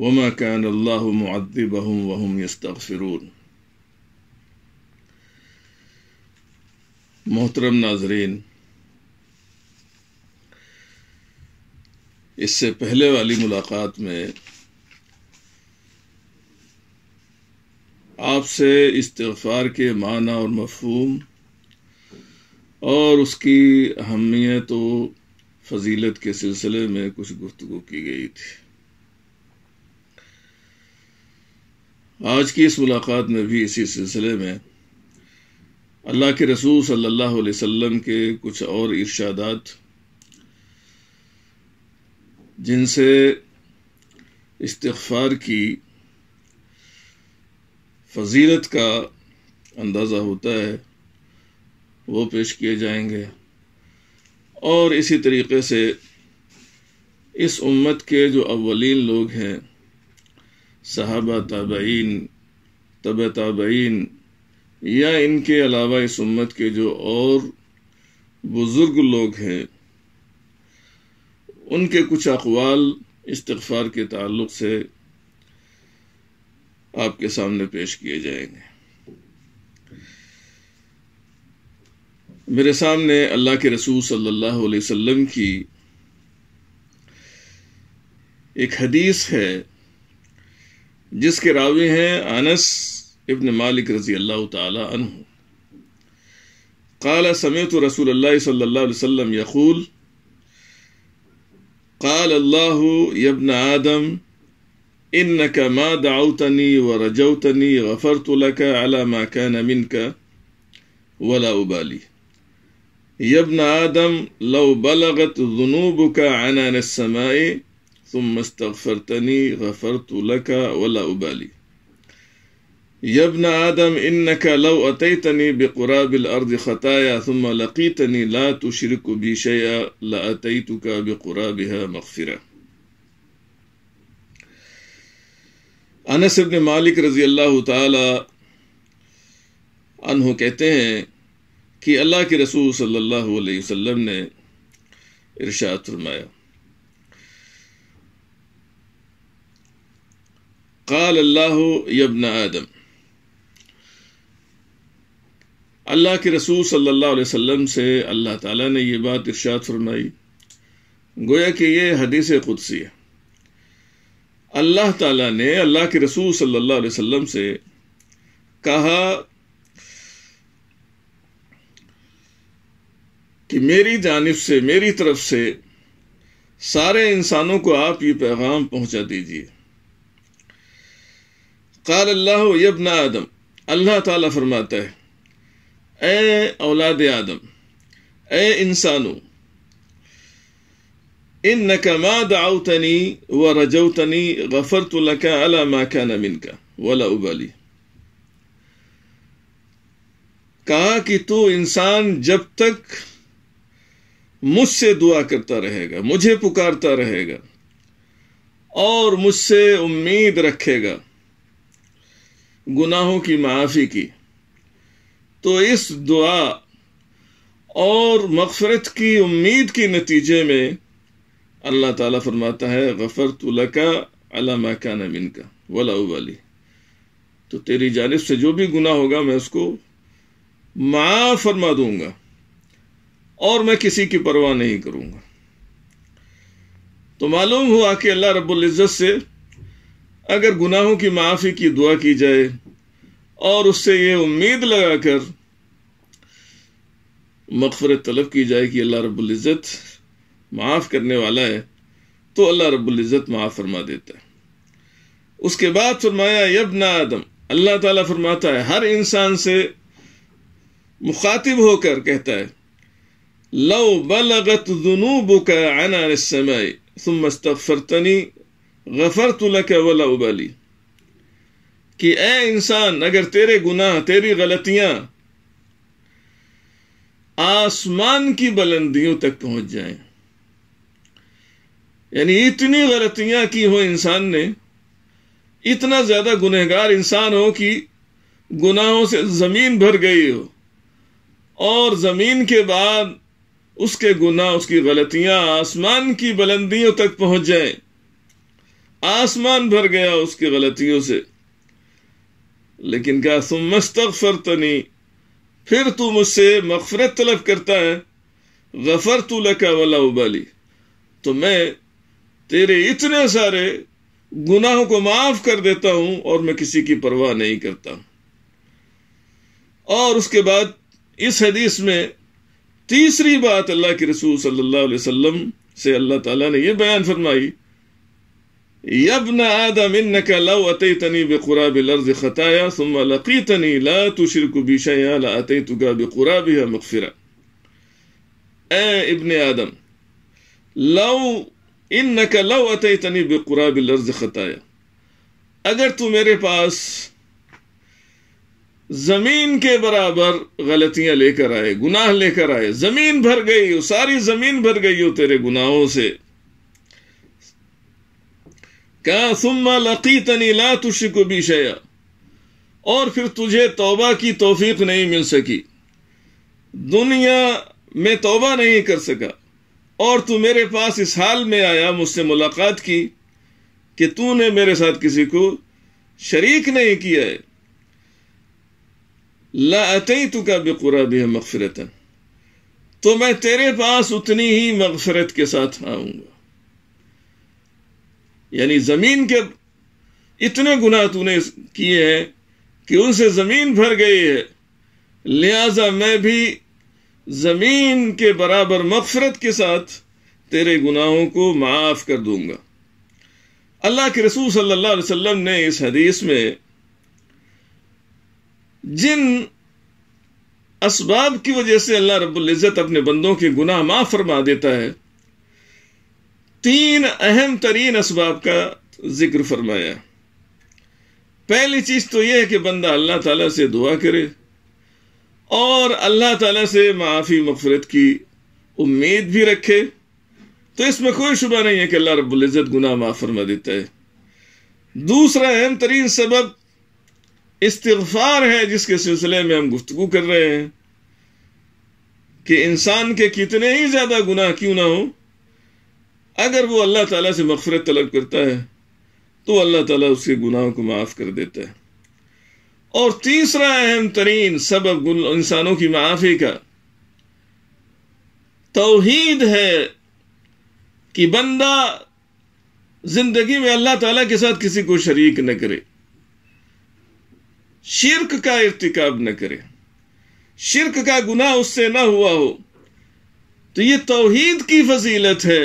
वमा कान अल्लाह मुअद्दिबहुम वहुम यस्तगफिरून मोहतरम नाजरीन इससे पहले वाली मुलाकात में आपसे इस्तफ़ार के माना और मफहम और उसकी अहमियत व फजीलत के सिलसिले में कुछ गुफ्तु की गई थी आज की इस मुलाकात में भी इसी सिलसिले में अल्लाह के रसूल सल्लल्लाहु अलैहि वसल्लम के कुछ और इर्शादात जिनसे इस्तफार की फजीलत का अंदाज़ा होता है वो पेश किए जाएंगे और इसी तरीके से इस उम्मत के जो अव्वलीन लोग हैं सहाबा तबीन तब तबीन या इनके अलावा इस उम्मत के जो और बुज़ुर्ग लोग हैं उनके कुछ अकवाल इस्तफ़ार के ताल्लुक से आपके सामने पेश किए जाएंगे मेरे सामने अल्लाह के रसूल सल्लल्लाहु अलैहि वसल्लम की एक हदीस है जिसके انس हैं अनस इब्न मालिक रजी अल्लाह قال سمعت رسول रसूल अल्लाह सल्लल्लाहु अलैहि وسلم यकूल قال الله يا ابن آدم إنك ما دعوتني ورجوتني غفرت لك على ما كان منك ولا أبالي يا ابن آدم لو بلغت ذنوبك عنان السماء ثم استغفرتني غفرت لك ولا أبالي يا ابن آدم إنك لو أتيتني بقراب الأرض خطايا ثم لقيتني لا تشرك بي شيئا لأتيتك بقرابها مغفرة अनस इब्न मालिक रजी अल्लाह तहों कहते हैं कि अल्लाह के रसूल सल्लल्लाहु अलैहि वसल्लम ने इरशाद फरमाया काल अल्लाह यबन आदम अल्लाह के रसूल सल्लल्लाहु अलैहि वसल्लम से अल्लाह ताला ने यह बात इर्शाद फरमाई गोया कि ये हदीस कुदसी है अल्लाह ताला ने अल्लाह के रसूल सल्लल्लाहु अलैहि वसल्लम से कहा कि मेरी जानब से मेरी तरफ से सारे इंसानों को आप ये पैगाम पहुंचा दीजिए काल अल्लाह यबना आदम अल्लाह ताला फरमाता है ए औलाद आदम ए इंसानो इन नकमा दाउतनी व रजौतनी गफर तो लका अला माका नमिन का वला उबाली कहा कि तू इंसान जब तक मुझसे दुआ करता रहेगा मुझे पुकारता रहेगा और मुझसे उम्मीद रखेगा गुनाहों की माफ़ी की तो इस दुआ और मगफरत की उम्मीद के नतीजे में अल्लाह ताला फरमाता है गफ़र तुलका अलामा का नमिन का वला वाली तो तेरी जानब से जो भी गुना होगा मैं उसको माँ फरमा दूंगा और मैं किसी की परवाह नहीं करूंगा तो मालूम हुआ कि अल्लाह रब्बुल इज़्ज़त से अगर गुनाहों की माफ़ी की दुआ की जाए और उससे ये उम्मीद लगाकर मकफर तलब की जाए कि अल्लाह इज़्ज़त माफ़ करने वाला है तो अल्लाह इज़्ज़त माफ़ फरमा देता है उसके बाद फरमाया यबना आदम अल्लाह ताला फरमाता है हर इंसान से मुखातिब होकर कहता है लो बलगत जुनूब का अना तुम मस्तफ़रतनी गफ़र तुल वला उबाली कि ए इंसान अगर तेरे गुनाह तेरी गलतियां आसमान की बुलंदियों तक पहुंच जाए यानी इतनी गलतियां की हो इंसान ने इतना ज्यादा गुनहगार इंसान हो कि गुनाहों से जमीन भर गई हो और जमीन के बाद उसके गुनाह उसकी गलतियां आसमान की बुलंदियों तक पहुंच जाए आसमान भर गया उसकी गलतियों से लेकिन कहा तुम फर तो नहीं फिर तू मुझसे मफफरत तलब करता है गफर तू लका वाला उबाली तो मैं तेरे इतने सारे गुनाहों को माफ कर देता हूं और मैं किसी की परवाह नहीं करता और उसके बाद इस हदीस में तीसरी बात अल्लाह के रसूल सल्लल्लाहु अलैहि वसल्लम से अल्लाह ताला ने यह बयान फरमाई يا ابن آدم إنك لو أتيتني بقراب الأرض خطايا ثم لقيتني لا تشرك بي شيئا لأتيتك بقرابها مغفرة آه ابن آدم لو إنك لو أتيتني بقراب الأرض خطايا अगर तू मेरे पास जमीन के बराबर गलतियां लेकर आए गुनाह लेकर आए जमीन भर गई हो सारी जमीन भर गई हो तेरे गुनाहों से कहा सुम्मा तनी ला भी शया और फिर तुझे तोबा की तोफीक नहीं मिल सकी दुनिया में तोबा नहीं कर सका और तू मेरे पास इस हाल में आया मुझसे मुलाकात की कि तूने मेरे साथ किसी को शरीक नहीं किया है लाते तू का बेकुरा भी है मगफरतन तो मैं तेरे पास उतनी ही मगफरत के साथ आऊंगा यानी जमीन के इतने गुनाह तूने किए हैं कि उनसे जमीन भर गई है लिहाजा मैं भी जमीन के बराबर मफरत के साथ तेरे गुनाहों को माफ कर दूंगा अल्लाह के रसूल सल्लल्लाहु अलैहि वसल्लम ने इस हदीस में जिन असबाब की वजह से अल्लाह रब्बुल इज़्ज़त अपने बंदों के गुनाह माफ फरमा देता है तीन अहम तरीन इसबाब का जिक्र फरमाया पहली चीज तो यह है कि बंदा अल्लाह ताला से दुआ करे और अल्लाह ताला से माफ़ी मफरत की उम्मीद भी रखे तो इसमें कोई शुबा नहीं है कि अल्लाह रबुल्जत गुनाह माफ़ फरमा देता है दूसरा अहम तरीन सबब इस्तफार है जिसके सिलसिले में हम गुफ्तु कर रहे हैं कि इंसान के कितने ही ज़्यादा गुनाह क्यों ना हो अगर वो अल्लाह ताला से मगफरत तलब करता है तो अल्लाह ताला उसके गुनाहों को माफ़ कर देता है और तीसरा अहम तरीन सबब इंसानों की माफ़ी का तोहीद है कि बंदा जिंदगी में अल्लाह ताला के साथ किसी को शरीक न करे शिरक का इरतिकाब न करे शिरक का गुनाह उससे ना हुआ हो तो ये तोहीद की फजीलत है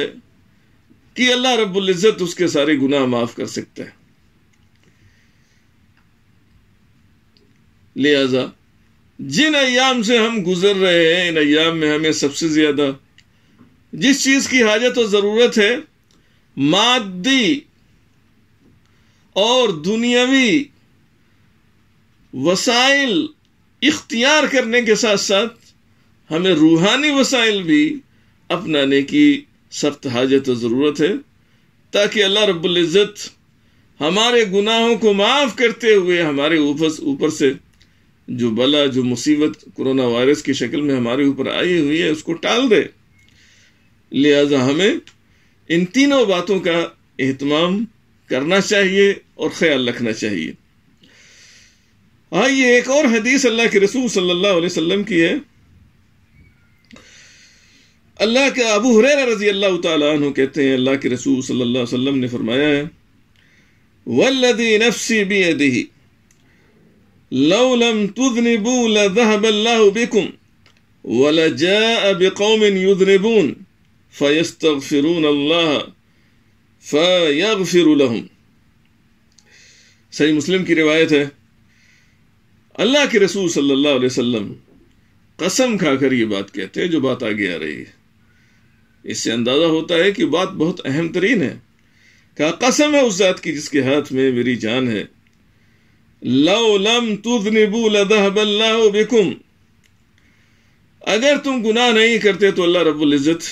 कि अल्लाह रब्बुल इज़्ज़त उसके सारे गुनाह माफ कर सकता है लिहाजा जिन अयाम से हम गुजर रहे हैं इन अयाम में हमें सबसे ज्यादा जिस चीज की हाजत और जरूरत है मादी और दुनियावी वसाइल इख्तियार करने के साथ साथ हमें रूहानी वसाइल भी अपनाने की सख्त हाजत और ज़रूरत है ताकि अल्लाह इज़्ज़त हमारे गुनाहों को माफ़ करते हुए हमारे ऊपर ऊपर से जो बला जो मुसीबत कोरोना वायरस की शक्ल में हमारे ऊपर आई हुई है उसको टाल दे लिहाजा हमें इन तीनों बातों का अहतमाम करना चाहिए और ख्याल रखना चाहिए आइए एक और हदीस अल्लाह के रसूल सल्लल्लाहु अलैहि वसल्लम की है अल्लाह के अबू हुर रजी अल्लाह तु कहते हैं अल्लाह के रसूल सल्ला अलैहि ने फरमाया है वल्लदी नफसी बी दही لو لم تذنبوا لذهب الله بكم ولجاء بقوم يذنبون فيستغفرون الله فيغفر सही मुस्लिम की रिवायत है अल्लाह के रसूल सल्लल्लाहु अलैहि वसल्लम कसम खाकर ये बात कहते हैं जो बात आगे आ रही है इससे अंदाजा होता है कि बात बहुत अहम तरीन है क्या कसम है उस जात की जिसके हाथ में मेरी जान है लो लम तुद निबू बिकुम अगर तुम गुनाह नहीं करते तो अल्लाह रब्बुल इज़्ज़त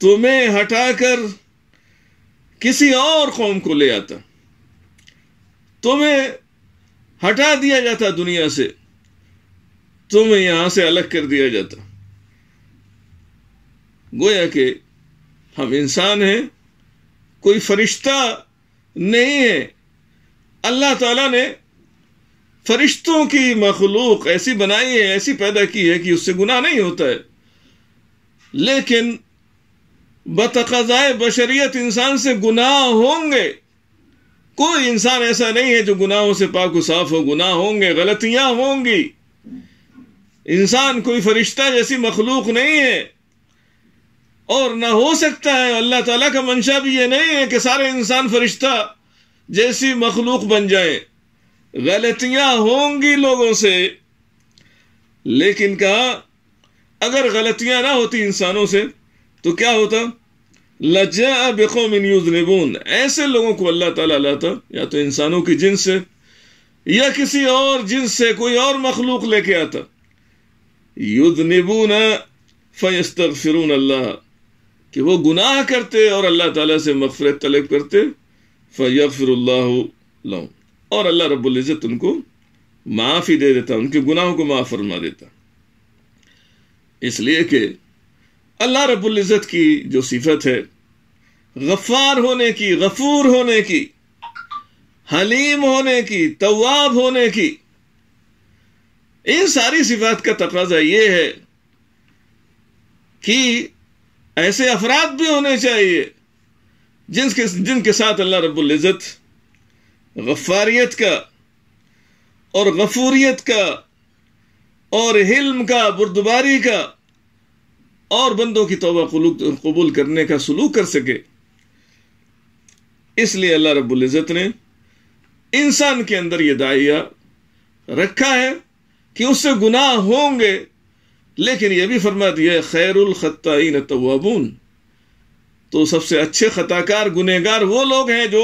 तुम्हें हटाकर किसी और कौम को ले आता तुम्हें हटा दिया जाता दुनिया से तुम्हें यहां से अलग कर दिया जाता गोया के हम इंसान हैं कोई फरिश्ता नहीं है अल्लाह ताला ने फरिश्तों की मखलूक ऐसी बनाई है ऐसी पैदा की है कि उससे गुनाह नहीं होता है लेकिन बतकजाए बशरीत इंसान से गुनाह होंगे कोई इंसान ऐसा नहीं है जो गुनाहों से पाक साफ हो गुनाह होंगे गलतियां होंगी इंसान कोई फरिश्ता जैसी मखलूक नहीं है और ना हो सकता है अल्लाह ताला का मंशा भी ये नहीं है कि सारे इंसान फरिश्ता जैसी मखलूक बन जाए गलतियां होंगी लोगों से लेकिन कहा अगर गलतियां ना होती इंसानों से तो क्या होता लज्जा बेकौमिन निबून ऐसे लोगों को अल्लाह ताला लाता या तो इंसानों की जिन से या किसी और जिन्स से कोई और मखलूक लेके आता युद्ध निबून फिर अल्लाह कि वो गुनाह करते और अल्लाह ताला से मफरत तलब करते फ़ैफ़िर और अल्लाह रबुल्जत उनको माफ़ी दे देता उनके गुनाहों को माफ़ फरमा देता इसलिए कि अल्लाह रबुल्जत की जो सिफत है गफ़ार होने की गफूर होने की हलीम होने की तवाब होने की इन सारी सिफात का तकाजा ये है कि ऐसे अफराद भी होने चाहिए जिनके जिनके साथ अल्लाह इज़्ज़त गफ़ारियत का और गफूरियत का और हिल्म का बुरदबारी का और बंदों की तोबा कबूल करने का सलूक कर सके इसलिए अल्लाह इज़्ज़त ने इंसान के अंदर ये दाइया रखा है कि उससे गुनाह होंगे लेकिन यह भी फरमा दिया खैर खत्ताइन तवाबून तो सबसे अच्छे खताकार गुनहगार वो लोग हैं जो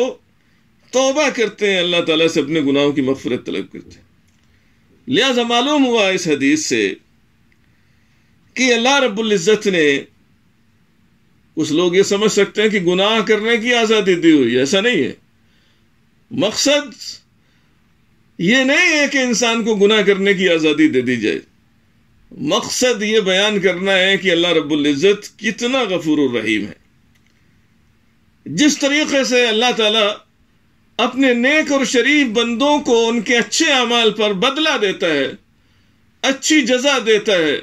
तोबा करते हैं अल्लाह ताला से अपने गुनाहों की मफफरत तलब करते हैं लिहाजा मालूम हुआ इस हदीस से कि अल्लाह रबुल्जत ने कुछ लोग ये समझ सकते हैं कि गुनाह करने की आज़ादी दी हुई ऐसा नहीं है मकसद ये नहीं है कि इंसान को गुनाह करने की आज़ादी दे दी जाए मकसद ये बयान करना है कि अल्लाह रब्ज़त कितना गफूर रहीम है जिस तरीके से अल्लाह ताला अपने नेक और शरीफ बंदों को उनके अच्छे अमाल पर बदला देता है अच्छी जजा देता है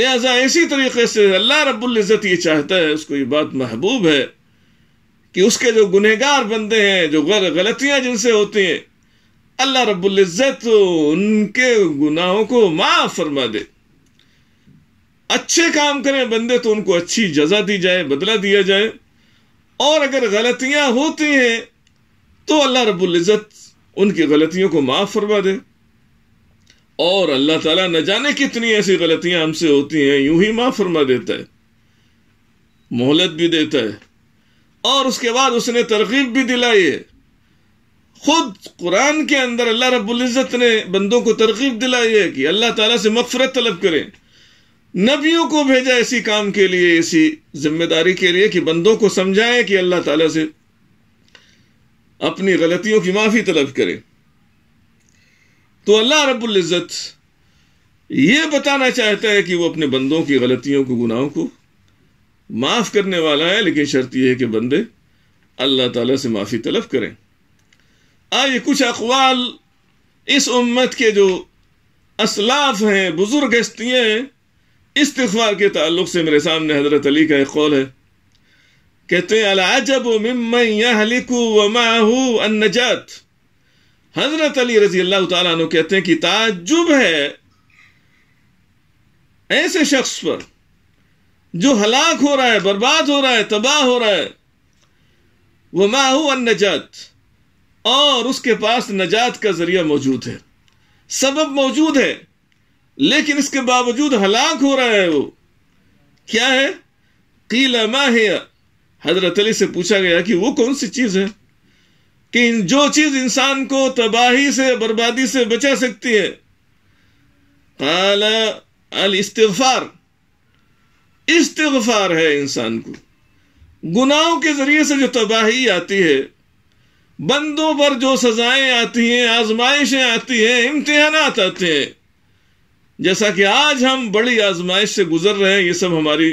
लिहाजा इसी तरीके से अल्लाह रब्ज़त ये चाहता है उसको ये बात महबूब है कि उसके जो गुनहगार बंदे हैं जो गलतियां जिनसे होती हैं अल्लाह रबुल्ज़त उनके गुनाहों को माफ फरमा दे अच्छे काम करें बंदे तो उनको अच्छी जजा दी जाए बदला दिया जाए और अगर गलतियां होती हैं तो अल्लाह रबुल्ज़त उनकी गलतियों को माफ फरमा दे और अल्लाह ताला न जाने कितनी ऐसी गलतियां हमसे होती हैं यूं ही माफ फरमा देता है मोहलत भी देता है और उसके बाद उसने तरगीब भी दिलाई है खुद कुरान के अंदर अल्लाह रबुल्ज़त ने बंदों को तरकीब दिलाई है कि अल्लाह ताला से मफरत तलब करें नबियों को भेजा इसी काम के लिए इसी जिम्मेदारी के लिए कि बंदों को समझाएं कि अल्लाह ताला से अपनी गलतियों की माफ़ी तलब करें तो अल्लाह रबुल्ज़त ये बताना चाहता है कि वो अपने बंदों की गलतियों को गुनाहों को माफ़ करने वाला है लेकिन शर्त यह है कि बंदे अल्लाह ताला से माफ़ी तलब करें आइए कुछ अकवाल इस उम्मत के जो असलाफ हैं बुजुर्ग हस्तियाँ हैं इस इस्तफार के ताल्लुक से मेरे सामने हजरत अली का एक कौल है कहते हैं अलाजब मिमलिकू अन अन्नजात हजरत अली रजी अल्लाह तु कहते हैं कि ताजुब है ऐसे शख्स पर जो हलाक हो रहा है बर्बाद हो रहा है तबाह हो रहा है अन अन्नजात और उसके पास नजात का जरिया मौजूद है सबब मौजूद है लेकिन इसके बावजूद हलाक हो रहा है वो क्या है कीला माहिया हजरत अली से पूछा गया कि वो कौन सी चीज है कि जो चीज इंसान को तबाही से बर्बादी से बचा सकती है अल इस्तफार इस्तफार है इंसान को गुनाहों के जरिए से जो तबाही आती है बंदों पर जो सजाएं आती हैं आजमाइशें आती हैं इम्तिहान आते हैं जैसा कि आज हम बड़ी आजमाइश से गुजर रहे हैं ये सब हमारी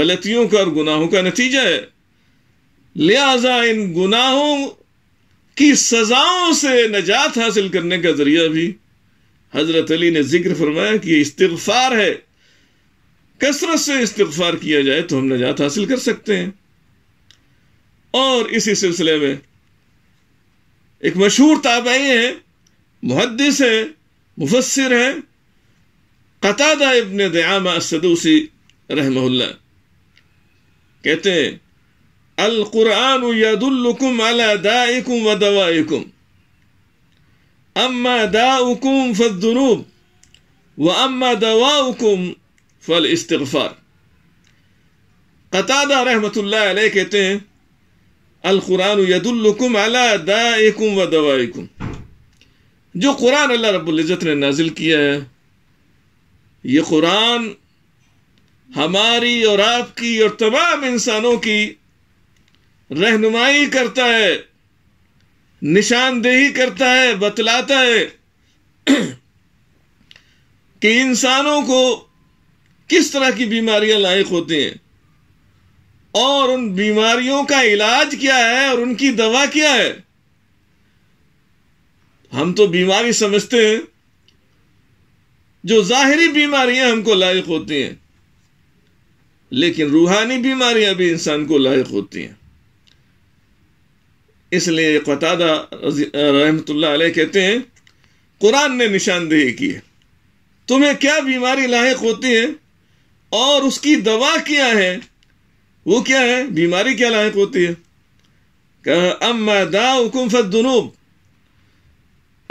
गलतियों का और गुनाहों का नतीजा है लिहाजा इन गुनाहों की सजाओं से नजात हासिल करने का जरिया भी हजरत अली ने जिक्र फरमाया कि इस्तफार है कसरत से इस्तफार किया जाए तो हम नजात हासिल कर सकते हैं और इसी सिलसिले में एक मशहूर ताबई हैं मुहदस हैं मुफसर हैं कतादा इबन दयामा सदूसी रहम कहते हैं अल कुरान यदुल्लुकुम अला दाइकुम व दवाइकुम अम्मा दाउकुम फजुनूब व अम्मा दवाउकुम फल इस्तफार कतादा रहमतुल्लाह अलैह कहते हैं अलकुरान यदुल्लकुम अला दाइकुम व दवाइकुम जो कुरान अल्लाह रब्ज़त ने नाजिल किया है ये कुरान हमारी और आपकी और तमाम इंसानों की रहनुमाई करता है निशानदेही करता है बतलाता है कि इंसानों को किस तरह की बीमारियां लायक होती हैं और उन बीमारियों का इलाज क्या है और उनकी दवा क्या है हम तो बीमारी समझते हैं जो जाहिरी बीमारियां हमको लायक होती हैं लेकिन रूहानी बीमारियां भी इंसान को लायक होती हैं इसलिए कतादा रहमत कहते हैं कुरान ने निशानदेही की है तुम्हें क्या बीमारी लायक होती है और उसकी दवा क्या है वो क्या है बीमारी क्या लायक होती है अम्मा हुकुम फदनूब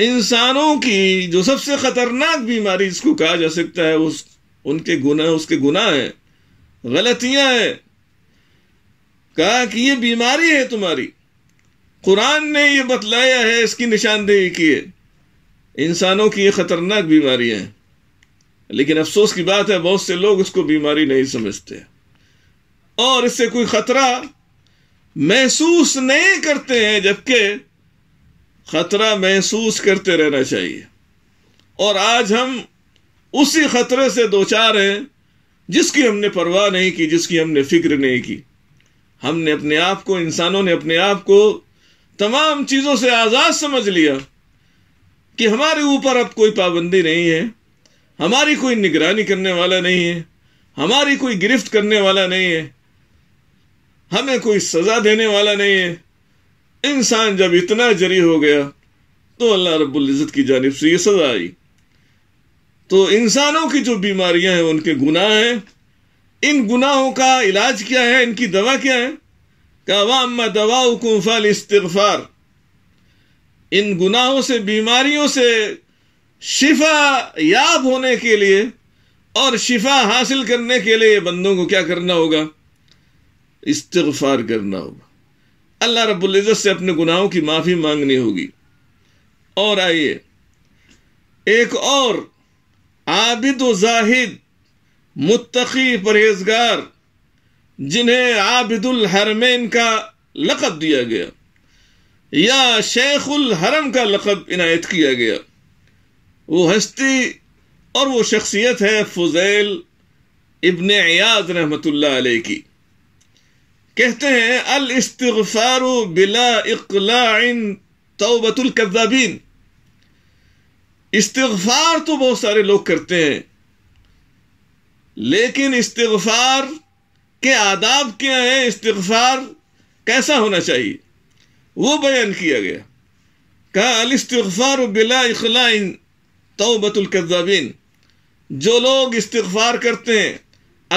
इंसानों की जो सबसे खतरनाक बीमारी इसको कहा जा सकता है उस उनके गुना उसके गुना है गलतियां हैं कहा कि ये बीमारी है तुम्हारी कुरान ने ये बतलाया है इसकी निशानदेही की है इंसानों की ये खतरनाक बीमारी है लेकिन अफसोस की बात है बहुत से लोग उसको बीमारी नहीं समझते हैं और इससे कोई खतरा महसूस नहीं करते हैं जबकि खतरा महसूस करते रहना चाहिए और आज हम उसी खतरे से दो चार हैं जिसकी हमने परवाह नहीं की जिसकी हमने फिक्र नहीं की हमने अपने आप को इंसानों ने अपने आप को तमाम चीज़ों से आज़ाद समझ लिया कि हमारे ऊपर अब कोई पाबंदी नहीं है हमारी कोई निगरानी करने वाला नहीं है हमारी कोई गिरफ्त करने वाला नहीं है हमें कोई सजा देने वाला नहीं है इंसान जब इतना जरी हो गया तो अल्लाह रब्ज़त की जानब से ये सजा आई तो इंसानों की जो बीमारियां हैं उनके गुनाह हैं इन गुनाहों का इलाज क्या है इनकी दवा क्या है कवाम दवा कुफल इस्तफार इन गुनाहों से बीमारियों से शिफा याब होने के लिए और शिफा हासिल करने के लिए बंदों को क्या करना होगा इस्तफार करना होगा अल्लाह रब्ज़त से अपने गुनाहों की माफ़ी मांगनी होगी और आइए एक और आबिद जाहिद मुत्तकी परहेजगार जिन्हें आबिदुल हरमेन का लक़ब दिया गया या शेखुल हरम का लक़ब इनायत किया गया वो हस्ती और वो शख्सियत है फुजैल इब्ने अयाद रहमतुल्लाह अलैह की कहते हैं अल इस्तफार बिला इकलाइन तोबतुल कद्दाबीन इस्तफार तो बहुत सारे लोग करते हैं लेकिन इस्तफार के आदाब क्या है इस्तफार कैसा होना चाहिए वो बयान किया गया कहा अल इस्तफार बिला इखलाइन तोबतुल कद्दाबीन जो लोग इस्तफार करते हैं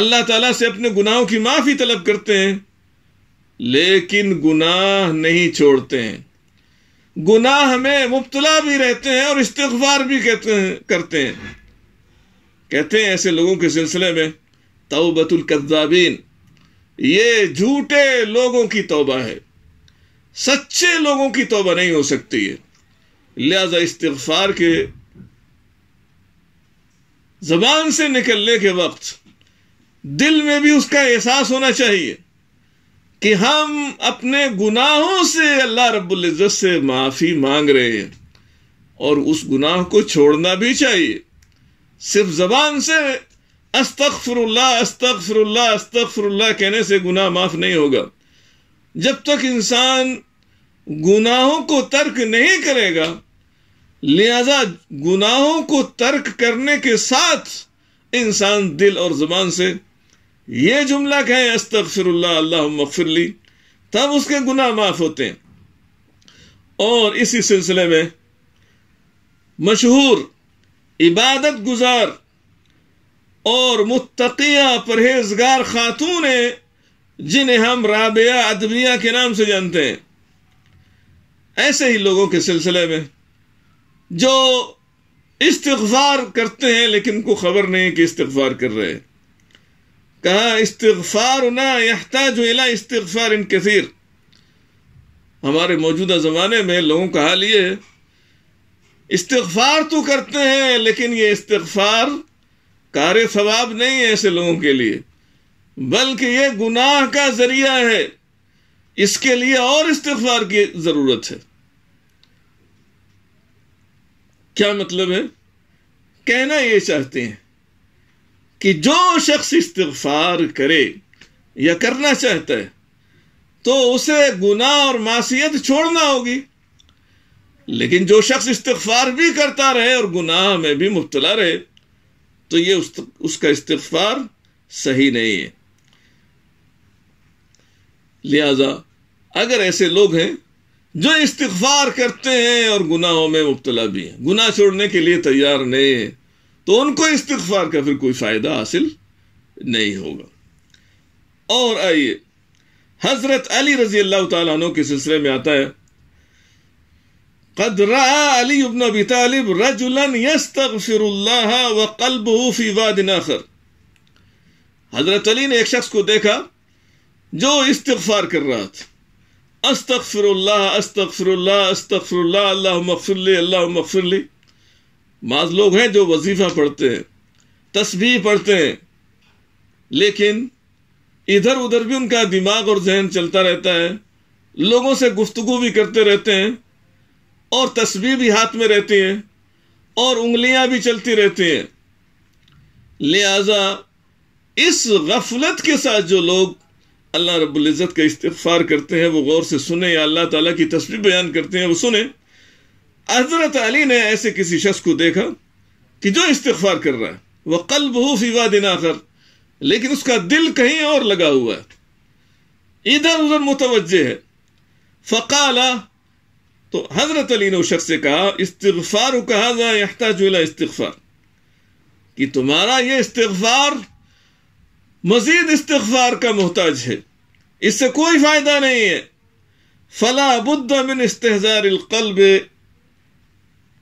अल्लाह ताला से अपने गुनाहों की माफ़ी तलब करते हैं लेकिन गुनाह नहीं छोड़ते हैं गुनाह में मुबतला भी रहते हैं और इस्तार भी कहते हैं करते हैं कहते हैं ऐसे लोगों के सिलसिले में तोबतुल कद्दाबीन ये झूठे लोगों की तोबा है सच्चे लोगों की तोबा नहीं हो सकती है लिहाजा इस्तफार के जबान से निकलने के वक्त दिल में भी उसका एहसास होना चाहिए कि हम अपने गुनाहों से अल्लाह रब्बुल इज़्ज़त से माफ़ी मांग रहे हैं और उस गुनाह को छोड़ना भी चाहिए सिर्फ जबान से अस्तगफिरुल्लाह अस्तगफिरुल्लाह अस्तगफिरुल्लाह कहने से गुनाह माफ़ नहीं होगा जब तक इंसान गुनाहों को तर्क नहीं करेगा लिहाजा गुनाहों को तर्क करने के साथ इंसान दिल और जुबान से ये जुमला कहें अस्तफिर अल्लाह तब उसके गुनाह माफ होते हैं और इसी सिलसिले में मशहूर इबादत गुजार और मुतकिया परहेजगार खातून है जिन्हें हम राबिया अदबिया के नाम से जानते हैं ऐसे ही लोगों के सिलसिले में जो इस्तफार करते हैं लेकिन को खबर नहीं कि इस्तफार कर रहे हैं कहा इस्तफार जो इला इस्तफार इन कसीर हमारे मौजूदा ज़माने में लोगों का हाल ये इस्तफार तो करते हैं लेकिन ये इस्तफार कार सवाब नहीं है ऐसे लोगों के लिए बल्कि ये गुनाह का जरिया है इसके लिए और इस्तफार की ज़रूरत है क्या मतलब है कहना ये चाहते हैं कि जो शख्स इस्तफार करे या करना चाहता है तो उसे गुनाह और मासीत छोड़ना होगी लेकिन जो शख्स इस्तफार भी करता रहे और गुनाह में भी मुबतला रहे तो ये उस, उसका इस्तफार सही नहीं है लिहाजा अगर ऐसे लोग हैं जो इस्तफार करते हैं और गुनाहों में मुबतला भी हैं गुनाह छोड़ने के लिए तैयार नहीं है तो उनको इस्तफार का फिर कोई फ़ायदा हासिल नहीं होगा और आइए हज़रत अली रजी अल्लाह तु के सिलसिले में आता है कदरा अली उबन अबी तालिब रजुलन फिर व कल्ब फी हज़रत अली ने एक शख्स को देखा जो इस्तफार कर रहा था फिर अस्तगफिरुल्लाह फिर अल्लाह मगफिरली अल्लाह मगफिरली बाज लोग हैं जो वजीफा पढ़ते हैं तस्वीर पढ़ते हैं लेकिन इधर उधर भी उनका दिमाग और जहन चलता रहता है लोगों से गुफ्तु भी करते रहते हैं और तस्वीर भी हाथ में रहती है और उंगलियां भी चलती रहती हैं लिहाजा इस गफलत के साथ जो लोग अल्लाह रबुल्ज़त का इस्तफ़ार करते हैं वो गौर से सुने या अल्लाह तला की तस्वीर बयान करते हैं वो सुने हजरत अली ने ऐसे किसी शख्स को देखा कि जो इस्तफार कर रहा है वह कल हो फिवा दिन आकर लेकिन उसका दिल कहीं और लगा हुआ है इधर उधर मुतवजह है फ़काला तो हजरत अली ने उस शख्स से कहा इस्तफार कहा जा यहताजुला इस्तफार कि तुम्हारा यह इस्तफार मजीद इस्तफार का मोहताज है इससे कोई फायदा नहीं है फला बुद्ध मिन इस्तेजार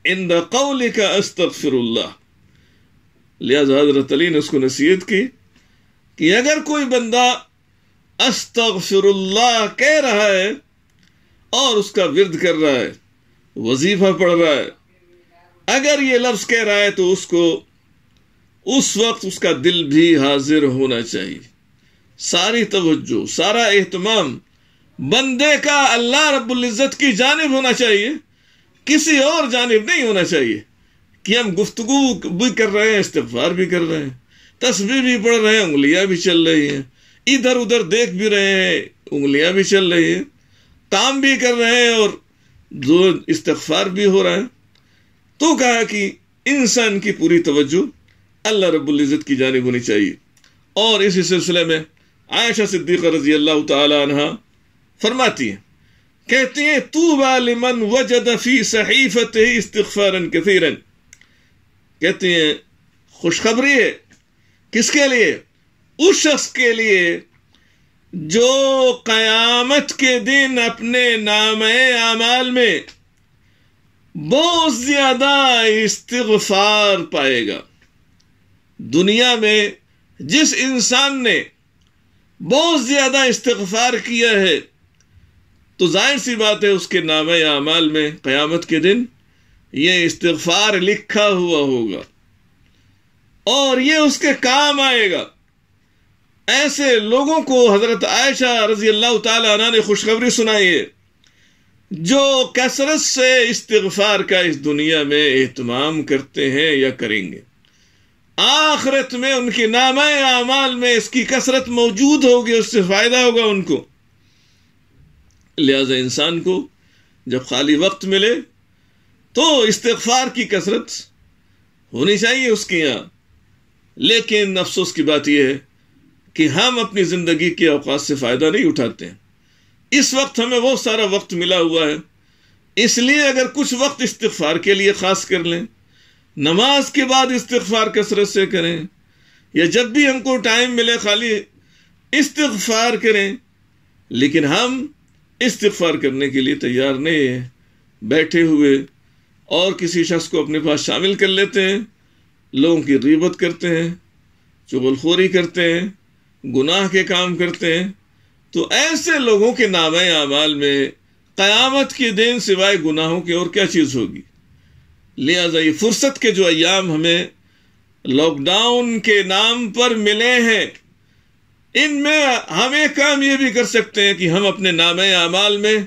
द कौल का फिर लिहाजा हजरत अली ने उसको नसीहत की कि अगर कोई बंदा फिर कह रहा है और उसका विरद कर रहा है वजीफा पढ़ रहा है अगर ये लफ्ज कह रहा है तो उसको उस वक्त उसका दिल भी हाजिर होना चाहिए सारी तवज्जो सारा एहतमाम बंदे का अल्लाह रबुल्जत की जानब होना चाहिए किसी और जानब नहीं होना चाहिए कि हम गुफ्तगु भी कर रहे हैं इस्तफार भी कर रहे हैं तस्वीर भी पढ़ रहे हैं उंगलियां भी चल रही हैं इधर उधर देख भी रहे हैं उंगलियां भी चल रही हैं काम भी कर रहे हैं और जो इस्तफार भी हो रहा है तो कहा कि इंसान की पूरी तवज्जो अल्लाह रबुल्जत की जानब होनी चाहिए और इसी सिलसिले में आयशा सिद्दीक़ रजी अल्लाह तहा फरमाती हैं कहते हैं तू वालिमन वजद सहीफत ही इस्तफारन कथीरन कहते हैं खुशखबरी है किसके लिए उस शख्स के लिए जो कयामत के दिन अपने नाम आमाल में बहुत ज्यादा इस्तफार पाएगा दुनिया में जिस इंसान ने बहुत ज्यादा इस्तफार किया है तो जाहिर सी बात है उसके नाम अमाल में क़यामत के दिन ये इस्तफार लिखा हुआ होगा और ये उसके काम आएगा ऐसे लोगों को हज़रत आयशा रजी अल्लाह तला ने खुशखबरी सुनाई है जो कसरत से इस्तफार का इस दुनिया में एहतमाम करते हैं या करेंगे आखरत में उनके नाम अमाल में इसकी कसरत मौजूद होगी उससे फ़ायदा होगा उनको लिहाजा इंसान को जब खाली वक्त मिले तो इस्तफार की कसरत होनी चाहिए उसके यहाँ लेकिन अफसोस की बात यह है कि हम अपनी ज़िंदगी के अवकात से फ़ायदा नहीं उठाते हैं इस वक्त हमें वो सारा वक्त मिला हुआ है इसलिए अगर कुछ वक्त इस्तफार के लिए ख़ास कर लें नमाज के बाद इस्तफार कसरत से करें या जब भी हमको टाइम मिले खाली इस्तफार करें लेकिन हम इस्तफार करने के लिए तैयार नहीं है बैठे हुए और किसी शख्स को अपने पास शामिल कर लेते हैं लोगों की रीबत करते हैं चुगलखोरी करते हैं गुनाह के काम करते हैं तो ऐसे लोगों के नाम अमाल में क़यामत के दिन सिवाय गुनाहों की और क्या चीज़ होगी लिहाजा ये फुर्सत के जो अयाम हमें लॉकडाउन के नाम पर मिले हैं इनमें हम एक काम ये भी कर सकते हैं कि हम अपने नाम अमाल में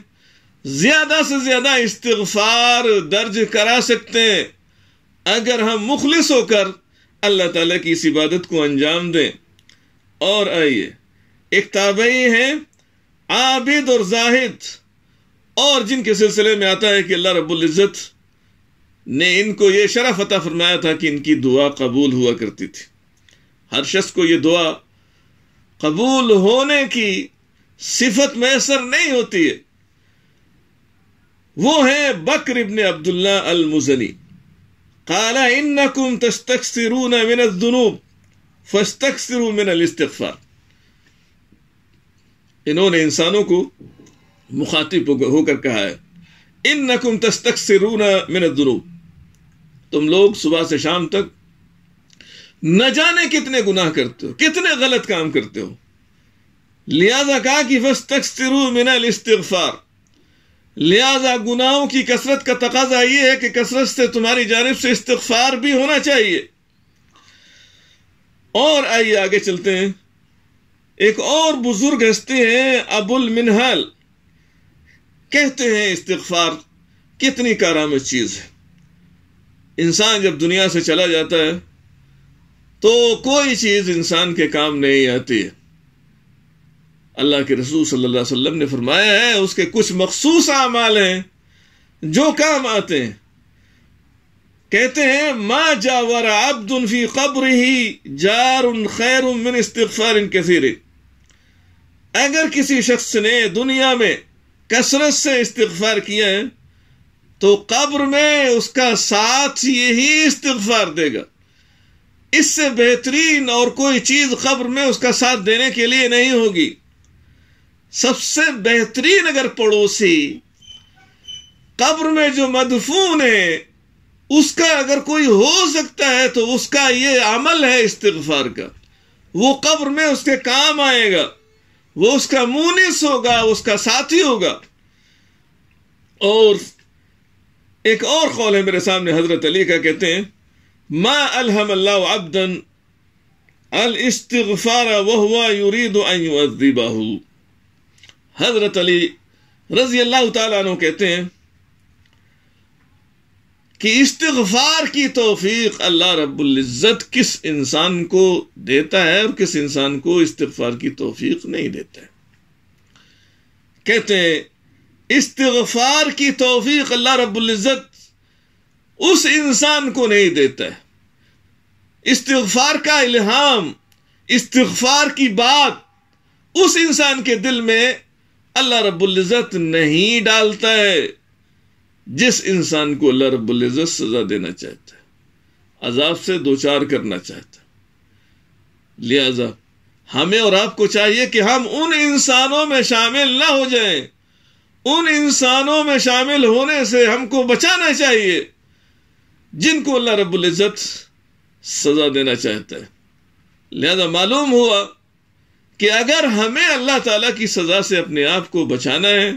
ज्यादा से ज्यादा इस्तफार दर्ज करा सकते हैं अगर हम मुखलिस होकर अल्लाह ताला की इस इबादत को अंजाम दें और आइए एक ताबई है आबिद और जाहिद और जिनके सिलसिले में आता है कि अल्लाह रबुल्जत ने इनको ये शरफ अता फरमाया था कि इनकी दुआ कबूल हुआ करती थी हर शख्स को यह दुआ कबूल होने की सिफत मैसर नहीं होती है वो है बकर इबन अब्दुल्ला अल मुजनी काला इन्नकुम तस्तकसिरून मिन जुनूब फस्तकसिरू मिन अल इस्तगफार इन्होंने इंसानों को मुखातिब होकर कहा है इन नकुम तस्तक से न मिन जुनूब तुम लोग सुबह से शाम तक न जाने कितने गुनाह करते हो कितने गलत काम करते हो लिहाजा कहा कि बस तक मिनल इस्तफार लिहाजा गुनाहों की कसरत का तकाजा यह है कि कसरत से तुम्हारी जानब से इस्तफार भी होना चाहिए और आइए आगे चलते हैं एक और बुजुर्ग हंसते हैं अबुल मिनहल कहते हैं इस्तफार कितनी कारामद चीज है इंसान जब दुनिया से चला जाता है तो कोई चीज़ इंसान के काम नहीं आती है अल्लाह के रसूल सल्लल्लाहु अलैहि वसल्लम ने फरमाया है उसके कुछ मखसूस अमाल हैं जो काम आते हैं कहते हैं मा जावर अब्दुलफी कब्र ही जार खैर मिन इस्तफार कसीर अगर किसी शख्स ने दुनिया में कसरत से इस्तफार किया है तो कब्र में उसका साथ यही इस्तफार देगा इससे बेहतरीन और कोई चीज खबर में उसका साथ देने के लिए नहीं होगी सबसे बेहतरीन अगर पड़ोसी कब्र में जो मदफून है उसका अगर कोई हो सकता है तो उसका ये अमल है इस्तफार का वो कब्र में उसके काम आएगा वो उसका मुनिस होगा उसका साथी होगा और एक और कौल है मेरे सामने हजरत अली का कहते हैं ما ألهم الله عبدا الاستغفار وهو يريد أن يؤذبه हजरत अली रजी अल्लाह तु कहते हैं कि इस्तफार की तोफीक अल्लाह रब्ज़त किस इंसान को देता है और किस इंसान को इस्तफार की तोफीक नहीं देता है कहते हैं इस्तफार की तोफीक अल्लाह रब्ज़त उस इंसान को नहीं देता है इस्तफार का इल्हाम इस्तफार की बात उस इंसान के दिल में अल्लाह रबुल्जत नहीं डालता है जिस इंसान को अल्लाह रबुल्जत सजा देना चाहता है अजाब से दो चार करना चाहता है लिहाजा हमें और आपको चाहिए कि हम उन इंसानों में शामिल ना हो जाएं उन इंसानों में शामिल होने से हमको बचाना चाहिए जिनको अल्लाह रबुल्जत सजा देना चाहता है लिहाजा मालूम हुआ कि अगर हमें अल्लाह ताला की सजा से अपने आप को बचाना है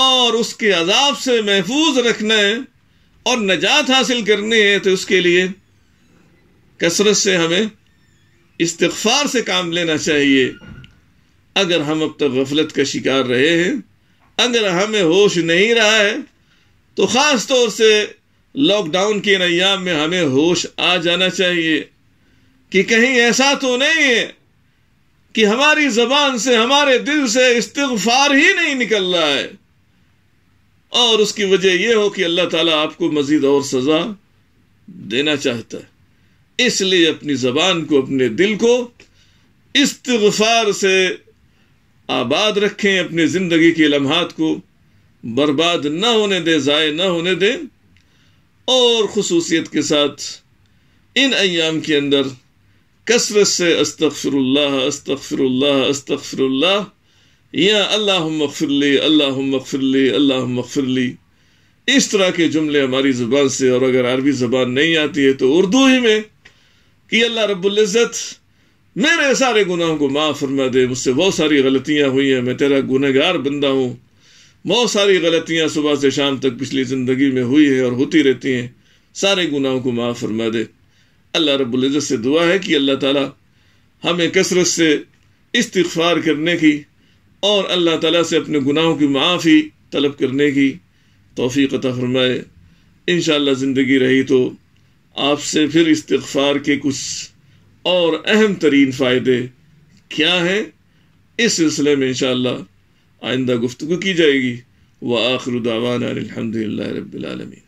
और उसके अजाब से महफूज रखना है और नजात हासिल करनी है तो उसके लिए कसरत से हमें इस्तफार से काम लेना चाहिए अगर हम अब तक गफलत का शिकार रहे हैं अगर हमें होश नहीं रहा है तो ख़ास तौर से लॉकडाउन के नयाम में हमें होश आ जाना चाहिए कि कहीं ऐसा तो नहीं है कि हमारी जबान से हमारे दिल से इस्तफार ही नहीं निकल रहा है और उसकी वजह यह हो कि अल्लाह ताला आपको मजीद और सजा देना चाहता है इसलिए अपनी जबान को अपने दिल को इस्तफार से आबाद रखें अपनी जिंदगी के लम्हात को बर्बाद न होने दें ज़ाय ना होने दें और खसूसियत के साथ इन अयाम के अंदर कसरत से अस्तफ़रल्ला अस्तफ़रल्ला अस्तफ़रल्ला या अल्लाह मफरली अल्लाह मफरली अल्लाह मफरली इस तरह के जुमले हमारी ज़ुबान से और अगर अरबी ज़बान नहीं आती है तो उर्दू ही में कि अल्लाह रबुल्ज़त मेरे सारे गुनाहों को माफ़ फरमा दे मुझसे बहुत सारी गलतियाँ हुई हैं मैं तेरा गुनहगार बंदा हूँ बहुत सारी गलतियाँ सुबह से शाम तक पिछली ज़िंदगी में हुई है और होती रहती हैं सारे गुनाहों को माफ़ फरमा दे अल्लाह रब्ज़त से दुआ है कि अल्लाह ताला हमें कसरत से इस्तफार करने की और अल्लाह ताला से अपने गुनाहों की माफ़ी तलब करने की तोफ़ी अता फरमाए इन ज़िंदगी रही तो आपसे फिर इस्तफार के कुछ और अहम तरीन फ़ायदे क्या हैं इस सिलसिले में इन आइंदा गुफ्तु की जाएगी व आखिर दावाना अलहमदिल्ला